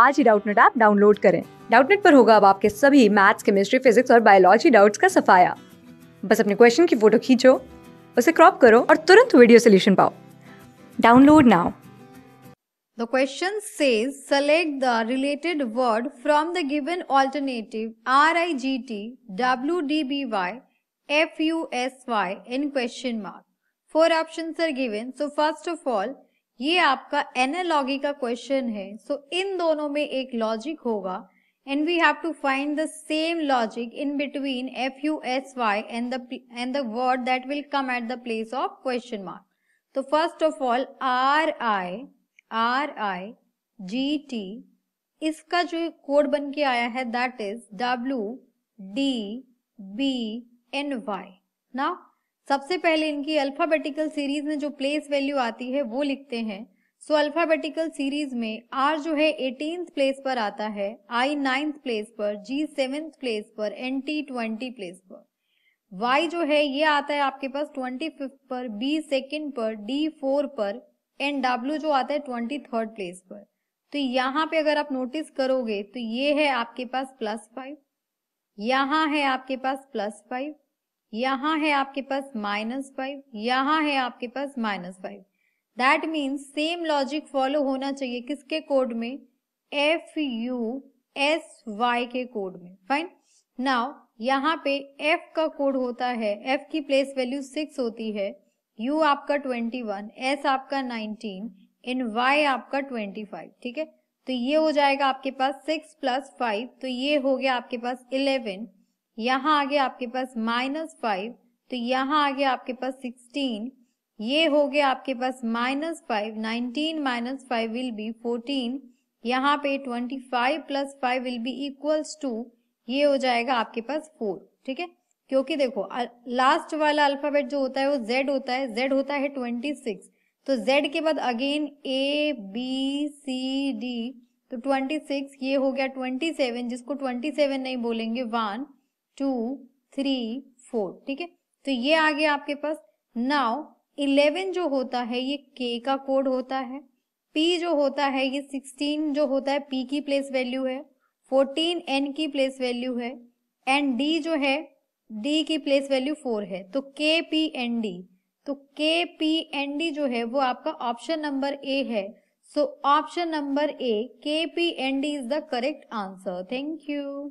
आज ही Doubtnut app download करें डाउटनेट पर होगा अब आपके सभी मैथ्स केमिस्ट्री फिजिक्स और बायोलॉजी डाउट्स का सफाया बस अपने क्वेश्चन की फोटो खींचो उसे क्रॉप करो और तुरंत वीडियो सोल्यूशन पाओ download now The question says select the related word from the given alternative RIGT WDBY FUSY in question mark. Four options are given. So first of all, ये आपका analogy का question है सो so, इन दोनों में एक logic होगा and we have to find the same logic in between F U S Y and and the word that will come at the place of question mark तो first of all R I R I G T इसका जो code बन के आया है that is W D B N Y ना सबसे पहले इनकी अल्फाबेटिकल सीरीज में जो प्लेस वैल्यू आती है वो लिखते हैं सो अल्फाबेटिकल सीरीज में आर जो है एटीन प्लेस पर आता है आई नाइन्थ प्लेस पर जी सेवेंथ प्लेस पर एन टी ट्वेंटी प्लेस पर वाई जो है ये आता है आपके पास ट्वेंटी फिफ्थ पर बी सेकेंड पर डी फोर पर एन डब्ल्यू जो आता है ट्वेंटी थर्ड प्लेस पर तो यहाँ पे अगर आप नोटिस करोगे तो ये है आपके पास प्लस फाइव यहाँ है आपके पास प्लस फाइव यहाँ है आपके पास माइनस फाइव यहाँ है आपके पास minus five that means same logic follow होना चाहिए किसके कोड में एफ यू एस वाई के कोड में फाइन नाउ यहाँ पे एफ का कोड होता है एफ की प्लेस वैल्यू सिक्स होती है यू आपका ट्वेंटी वन एस आपका नाइनटीन इन वाई आपका ट्वेंटी फाइव ठीक है तो ये हो जाएगा आपके पास सिक्स प्लस फाइव तो ये हो गया आपके पास इलेवन यहाँ आगे आपके पास माइनस फाइव तो यहाँ आगे आपके पास सिक्सटीन ये हो गया आपके पास minus five nineteen minus five will be fourteen यहाँ पे twenty five plus five will be equals to ये हो जाएगा आपके पास फोर ठीक है क्योंकि देखो लास्ट वाला अल्फाबेट जो होता है वो जेड होता है जेड होता है ट्वेंटी सिक्स तो जेड के बाद again A B C D तो ट्वेंटी सिक्स ये हो गया ट्वेंटी सेवन जिसको ट्वेंटी सेवन नहीं बोलेंगे वन टू थ्री फोर ठीक है तो ये आ गया आपके पास नाउ इलेवन जो होता है ये के का कोड होता है पी जो होता है ये सिक्सटीन जो होता है पी की प्लेस वैल्यू है फोर्टीन एन की प्लेस वैल्यू है एंड डी जो है डी की प्लेस वैल्यू फोर है तो के पी एन डी तो के पी एन डी जो है वो आपका ऑप्शन नंबर ए है so option number A K P N D is the correct answer thank you